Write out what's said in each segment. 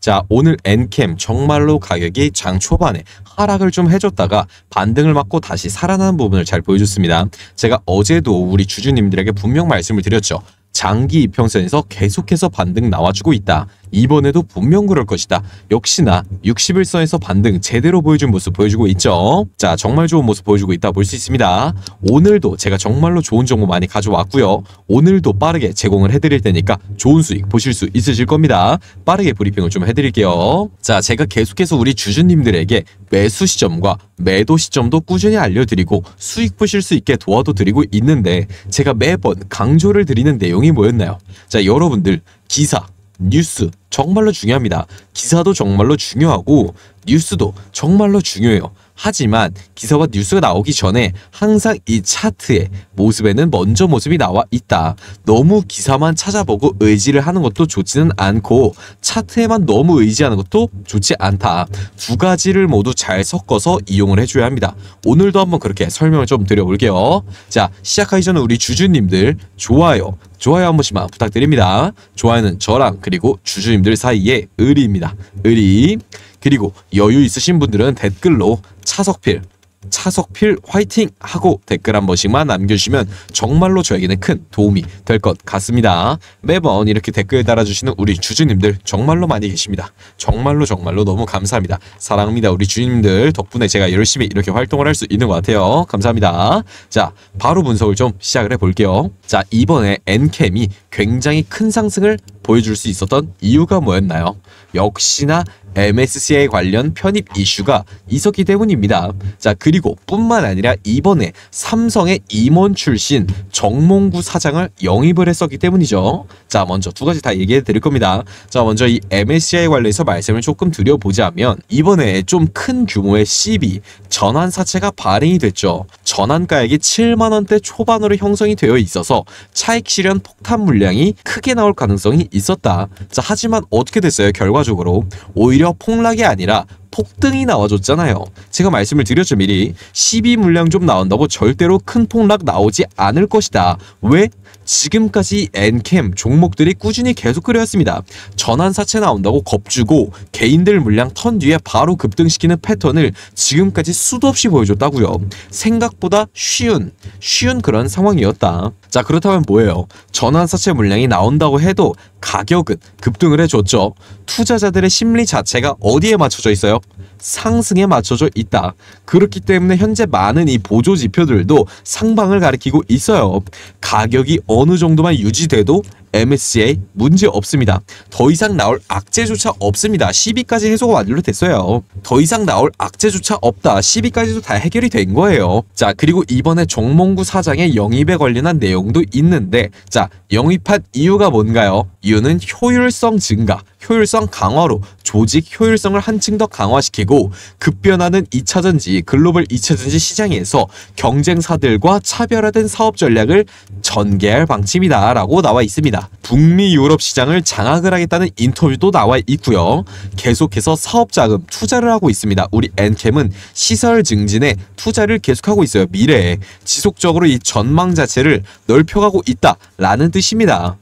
자 오늘 엔캠 정말로 가격이 장 초반에 하락을 좀 해줬다가 반등을 맞고 다시 살아나는 부분을 잘 보여줬습니다. 제가 어제도 우리 주주님들에게 분명 말씀을 드렸죠. 장기 이평선에서 계속해서 반등 나와주고 있다. 이번에도 분명 그럴 것이다. 역시나 6 0일선에서 반등 제대로 보여준 모습 보여주고 있죠. 자 정말 좋은 모습 보여주고 있다 볼 수 있습니다. 오늘도 제가 정말로 좋은 정보 많이 가져왔고요. 오늘도 빠르게 제공을 해드릴 테니까 좋은 수익 보실 수 있으실 겁니다. 빠르게 브리핑을 좀 해드릴게요. 자 제가 계속해서 우리 주주님들에게 매수 시점과 매도 시점도 꾸준히 알려드리고 수익 보실 수 있게 도와도 드리고 있는데 제가 매번 강조를 드리는 내용 내용이 뭐였나요? 자, 여러분들 기사, 뉴스 정말로 중요합니다. 기사도 정말로 중요하고 뉴스도 정말로 중요해요. 하지만 기사와 뉴스가 나오기 전에 항상 이 차트의 모습에는 먼저 모습이 나와 있다. 너무 기사만 찾아보고 의지를 하는 것도 좋지는 않고 차트에만 너무 의지하는 것도 좋지 않다. 두 가지를 모두 잘 섞어서 이용을 해줘야 합니다. 오늘도 한번 그렇게 설명을 좀 드려볼게요. 자, 시작하기 전에 우리 주주님들 좋아요, 좋아요 한 번씩만 부탁드립니다. 좋아요는 저랑 그리고 주주님들 사이의 의리입니다. 의리. 그리고 여유 있으신 분들은 댓글로 차석필 차석필 화이팅 하고 댓글 한 번씩만 남겨주시면 정말로 저에게는 큰 도움이 될 것 같습니다. 매번 이렇게 댓글 달아주시는 우리 주주님들 정말로 많이 계십니다. 정말로 정말로 너무 감사합니다. 사랑합니다. 우리 주주님들 덕분에 제가 열심히 이렇게 활동을 할 수 있는 것 같아요. 감사합니다. 자, 바로 분석을 좀 시작을 해볼게요. 자, 이번에 엔캠이 굉장히 큰 상승을 보여줄 수 있었던 이유가 뭐였나요? 역시나 MSCI 관련 편입 이슈가 있었기 때문입니다. 자, 그리고 뿐만 아니라 이번에 삼성의 임원 출신 정몽구 사장을 영입을 했었기 때문이죠. 자, 먼저 두 가지 다 얘기해 드릴 겁니다. 자, 먼저 이 MSCI 관련해서 말씀을 조금 드려보자면 이번에 좀 큰 규모의 CB 전환 사채가 발행이 됐죠. 전환가액이 7만 원대 초반으로 형성이 되어 있어서 차익 실현 폭탄 물량이 크게 나올 가능성이 있습니다. 있었다. 자, 하지만 어떻게 됐어요? 결과적으로 오히려 폭락이 아니라 폭등이 나와줬잖아요. 제가 말씀을 드렸죠 미리 12 물량 좀 나온다고 절대로 큰 폭락 나오지 않을 것이다. 왜? 지금까지 엔캠 종목들이 꾸준히 계속 그려왔습니다. 전환사채 나온다고 겁주고 개인들 물량 턴 뒤에 바로 급등시키는 패턴을 지금까지 수도 없이 보여줬다고요. 생각보다 쉬운, 쉬운 그런 상황이었다. 자 그렇다면 뭐예요? 전환사채 물량이 나온다고 해도 가격은 급등을 해줬죠. 투자자들의 심리 자체가 어디에 맞춰져 있어요? 상승에 맞춰져 있다. 그렇기 때문에 현재 많은 이 보조 지표들도 상방을 가리키고 있어요. 가격이 어느 정도만 유지돼도 MSCA 문제 없습니다. 더 이상 나올 악재조차 없습니다. 10위까지 해소가 완료됐어요. 더 이상 나올 악재조차 없다. 10위까지도 다 해결이 된 거예요. 자 그리고 이번에 정몽구 사장의 영입에 관련한 내용도 있는데 자 영입한 이유가 뭔가요? 이유는 효율성 증가, 효율성 강화로 조직 효율성을 한층 더 강화시키고 급변하는 2차전지, 글로벌 2차전지 시장에서 경쟁사들과 차별화된 사업 전략을 전개할 방침이다라고 나와 있습니다. 있습니다. 북미 유럽 시장을 장악을 하겠다는 인터뷰도 나와 있고요. 계속해서 사업 자금 투자를 하고 있습니다. 우리 엔캠은 시설 증진에 투자를 계속하고 있어요. 미래에 지속적으로 이 전망 자체를 넓혀가고 있다라는 뜻입니다.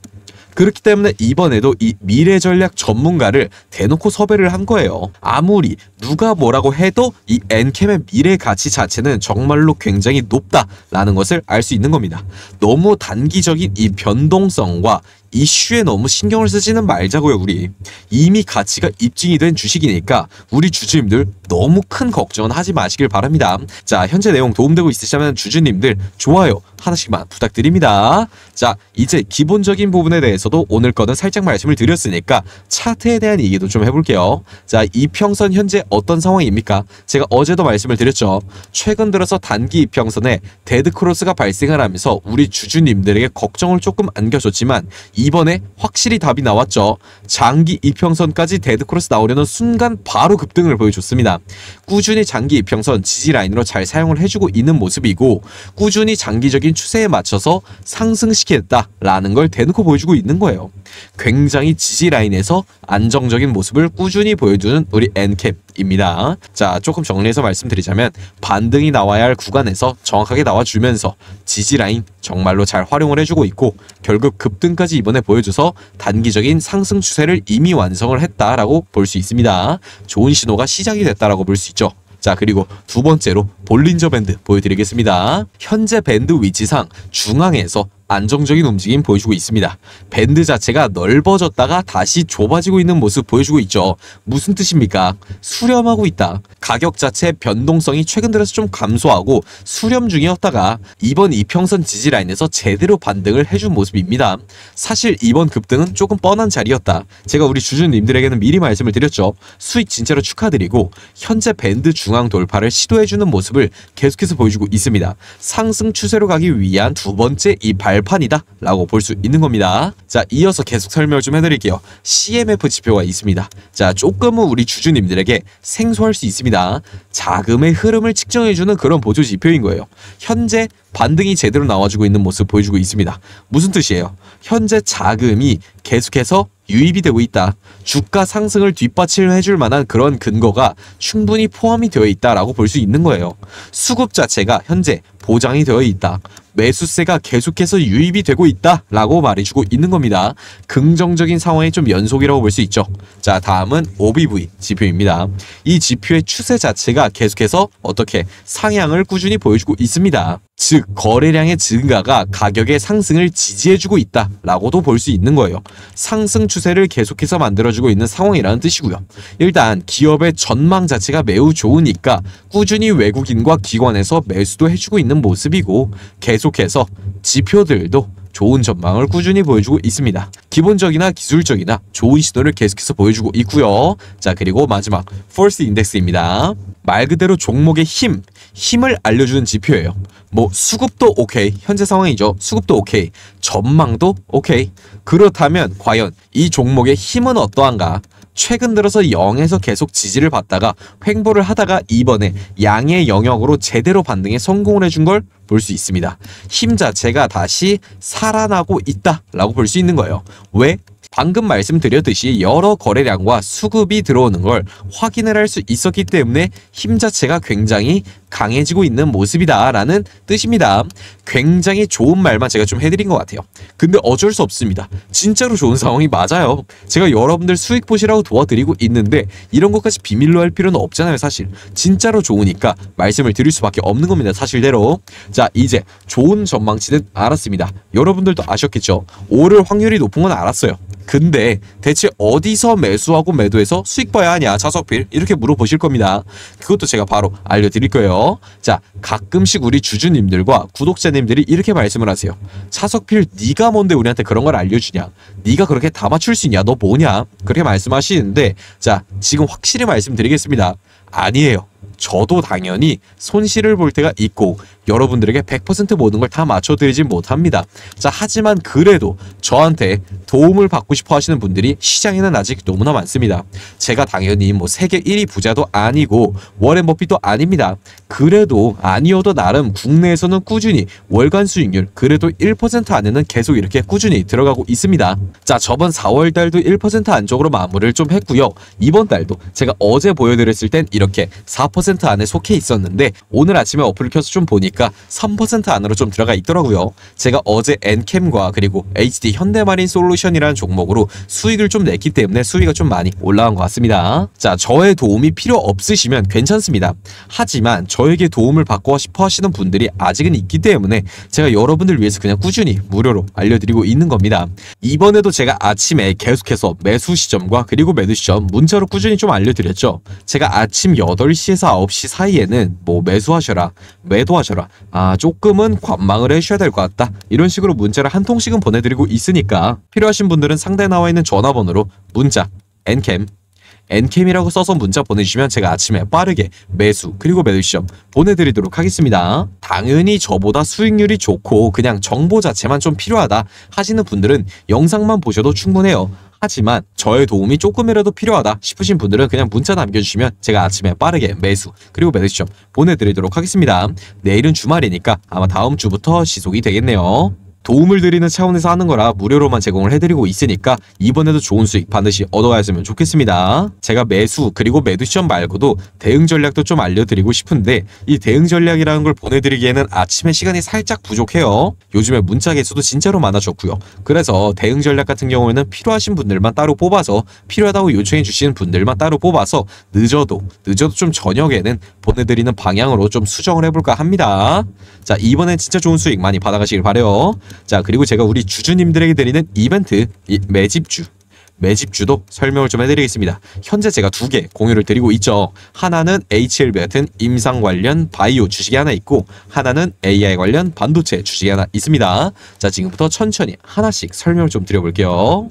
그렇기 때문에 이번에도 이 미래 전략 전문가를 대놓고 섭외를 한 거예요. 아무리 누가 뭐라고 해도 이 엔캠의 미래 가치 자체는 정말로 굉장히 높다라는 것을 알 수 있는 겁니다. 너무 단기적인 이 변동성과 이슈에 너무 신경을 쓰지는 말자고요 우리 이미 가치가 입증이 된 주식이니까 우리 주주님들 너무 큰 걱정은 하지 마시길 바랍니다 자 현재 내용 도움되고 있으시다면 주주님들 좋아요 하나씩만 부탁드립니다 자 이제 기본적인 부분에 대해서도 오늘 거는 살짝 말씀을 드렸으니까 차트에 대한 얘기도 좀 해볼게요 자 이평선 현재 어떤 상황입니까 제가 어제도 말씀을 드렸죠 최근 들어서 단기 이평선에 데드크로스가 발생을 하면서 우리 주주님들에게 걱정을 조금 안겨줬지만 이번에 확실히 답이 나왔죠. 장기 이평선까지 데드크로스 나오려는 순간 바로 급등을 보여줬습니다. 꾸준히 장기 이평선 지지라인으로 잘 사용을 해주고 있는 모습이고 꾸준히 장기적인 추세에 맞춰서 상승시켰다라는 걸 대놓고 보여주고 있는 거예요. 굉장히 지지라인에서 안정적인 모습을 꾸준히 보여주는 우리 엔캡 입니다. 자 조금 정리해서 말씀드리자면 반등이 나와야 할 구간에서 정확하게 나와주면서 지지라인 정말로 잘 활용을 해주고 있고 결국 급등까지 이번에 보여줘서 단기적인 상승 추세를 이미 완성을 했다라고 볼 수 있습니다. 좋은 신호가 시작이 됐다라고 볼 수 있죠. 자 그리고 두 번째로 볼린저 밴드 보여드리겠습니다. 현재 밴드 위치상 중앙에서 안정적인 움직임 보여주고 있습니다. 밴드 자체가 넓어졌다가 다시 좁아지고 있는 모습 보여주고 있죠. 무슨 뜻입니까? 수렴하고 있다. 가격 자체 변동성이 최근 들어서 좀 감소하고 수렴 중이었다가 이번 이평선 지지라인에서 제대로 반등을 해준 모습입니다. 사실 이번 급등은 조금 뻔한 자리였다. 제가 우리 주주님들에게는 미리 말씀을 드렸죠. 수익 진짜로 축하드리고 현재 밴드 중앙 돌파를 시도해주는 모습을 계속해서 보여주고 있습니다. 상승 추세로 가기 위한 두 번째 이발 발판이다 라고 볼 수 있는 겁니다. 자 이어서 계속 설명을 좀 해드릴게요. CMF 지표가 있습니다. 자 조금은 우리 주주님들에게 생소할 수 있습니다. 자금의 흐름을 측정해주는 그런 보조 지표인 거예요. 현재 반등이 제대로 나와주고 있는 모습 보여주고 있습니다. 무슨 뜻이에요? 현재 자금이 계속해서 유입이 되고 있다. 주가 상승을 뒷받침해줄 만한 그런 근거가 충분히 포함이 되어 있다라고 볼 수 있는 거예요. 수급 자체가 현재 보장이 되어 있다. 매수세가 계속해서 유입이 되고 있다 라고 말해주고 있는 겁니다. 긍정적인 상황의 좀 연속이라고 볼 수 있죠. 자 다음은 OBV 지표입니다. 이 지표의 추세 자체가 계속해서 어떻게 상향을 꾸준히 보여주고 있습니다. 즉 거래량의 증가가 가격의 상승을 지지해주고 있다 라고도 볼 수 있는 거예요. 상승 추세를 계속해서 만들어주고 있는 상황이라는 뜻이고요. 일단 기업의 전망 자체가 매우 좋으니까 꾸준히 외국인과 기관에서 매수도 해주고 있는 모습이고 계속해서 지표들도 좋은 전망을 꾸준히 보여주고 있습니다. 기본적이나 기술적이나 좋은 시도를 계속해서 보여주고 있고요. 자 그리고 마지막 폴스 인덱스입니다. 말 그대로 종목의 힘, 힘을 알려주는 지표예요. 뭐 수급도 오케이 현재 상황이죠 수급도 오케이 전망도 오케이 그렇다면 과연 이 종목의 힘은 어떠한가 최근 들어서 0에서 계속 지지를 받다가 횡보를 하다가 이번에 양의 영역으로 제대로 반등에 성공을 해준 걸 볼 수 있습니다 힘 자체가 다시 살아나고 있다 라고 볼 수 있는 거예요 왜? 방금 말씀드렸듯이 여러 거래량과 수급이 들어오는 걸 확인을 할 수 있었기 때문에 힘 자체가 굉장히 강해지고 있는 모습이다라는 뜻입니다. 굉장히 좋은 말만 제가 좀 해드린 것 같아요. 근데 어쩔 수 없습니다. 진짜로 좋은 상황이 맞아요. 제가 여러분들 수익 보시라고 도와드리고 있는데 이런 것까지 비밀로 할 필요는 없잖아요 사실. 진짜로 좋으니까 말씀을 드릴 수밖에 없는 겁니다 사실대로. 자 이제 좋은 전망치는 알았습니다. 여러분들도 아셨겠죠? 오를 확률이 높은 건 알았어요. 근데 대체 어디서 매수하고 매도해서 수익 봐야 하냐 자석필 이렇게 물어보실 겁니다. 그것도 제가 바로 알려드릴 거예요. 자, 가끔씩 우리 주주님들과 구독자님들이 이렇게 말씀을 하세요. 차석필 네가 뭔데 우리한테 그런 걸 알려주냐? 네가 그렇게 다 맞출 수 있냐? 너 뭐냐? 그렇게 말씀하시는데 자, 지금 확실히 말씀드리겠습니다. 아니에요. 저도 당연히 손실을 볼 때가 있고 여러분들에게 100% 모든 걸 다 맞춰드리진 못합니다. 자, 하지만 그래도 저한테 도움을 받고 싶어 하시는 분들이 시장에는 아직 너무나 많습니다. 제가 당연히 뭐 세계 1위 부자도 아니고 워렌 버핏도 아닙니다. 그래도 아니어도 나름 국내에서는 꾸준히 월간 수익률 그래도 1% 안에는 계속 이렇게 꾸준히 들어가고 있습니다. 자, 저번 4월 달도 1% 안쪽으로 마무리를 좀 했고요. 이번 달도 제가 어제 보여드렸을 땐 이렇게 4% 안에 속해 있었는데 오늘 아침에 어플을 켜서 좀 보니까 보니까 3% 안으로 좀 들어가 있더라고요. 제가 어제 엔캠과 그리고 HD 현대마린 솔루션이라는 종목으로 수익을 좀 냈기 때문에 수익이좀 많이 올라간 것 같습니다. 자, 저의 도움이 필요 없으시면 괜찮습니다. 하지만 저에게 도움을 받고 싶어 하시는 분들이 아직은 있기 때문에 제가 여러분들 위해서 그냥 꾸준히 무료로 알려드리고 있는 겁니다. 이번에도 제가 아침에 계속해서 매수 시점과 그리고 매도 시점 문자로 꾸준히 좀 알려드렸죠. 제가 아침 8시에서 9시 사이에는 뭐 매수하셔라, 매도하셔라 보내라아 조금은 관망을 해주셔야 될 것 같다. 이런 식으로 문자를 한 통씩은 보내드리고 있으니까 필요하신 분들은 상대 나와 있는 전화번호로 문자, 엔캠, 엔캠이라고 써서 문자 보내주시면 제가 아침에 빠르게 매수 그리고 매도 시험 보내드리도록 하겠습니다. 당연히 저보다 수익률이 좋고 그냥 정보 자체만 좀 필요하다 하시는 분들은 영상만 보셔도 충분해요. 하지만 저의 도움이 조금이라도 필요하다 싶으신 분들은 그냥 문자 남겨주시면 제가 아침에 빠르게 매수 그리고 매수점 보내드리도록 하겠습니다. 내일은 주말이니까 아마 다음 주부터 시속이 되겠네요. 도움을 드리는 차원에서 하는 거라 무료로만 제공을 해드리고 있으니까 이번에도 좋은 수익 반드시 얻어가셨으면 좋겠습니다. 제가 매수 그리고 매도 시점 말고도 대응 전략도 좀 알려드리고 싶은데 이 대응 전략이라는 걸 보내드리기에는 아침에 시간이 살짝 부족해요. 요즘에 문자 개수도 진짜로 많아졌고요. 그래서 대응 전략 같은 경우에는 필요하신 분들만 따로 뽑아서 필요하다고 요청해 주시는 분들만 따로 뽑아서 늦어도 늦어도 좀 저녁에는 보내드리는 방향으로 좀 수정을 해볼까 합니다. 자 이번엔 진짜 좋은 수익 많이 받아가시길 바래요. 자 그리고 제가 우리 주주님들에게 드리는 이벤트 이, 매집주 매집주도 설명을 좀 해드리겠습니다. 현재 제가 두 개 공유를 드리고 있죠. 하나는 HL 같은 임상 관련 바이오 주식이 하나 있고 하나는 AI 관련 반도체 주식이 하나 있습니다. 자 지금부터 천천히 하나씩 설명을 좀 드려볼게요.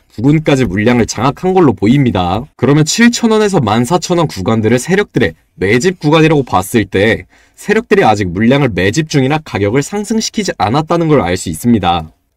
부근까지 물량을 장악한 걸로 보입니다. 그러면 7,000원에서 14,000원 구간들을 세력들의 매집 구간이라고 봤을 때 세력들이 아직 물량을 매집 중이나 가격을 상승시키지 않았다는 걸 알 수 있습니다.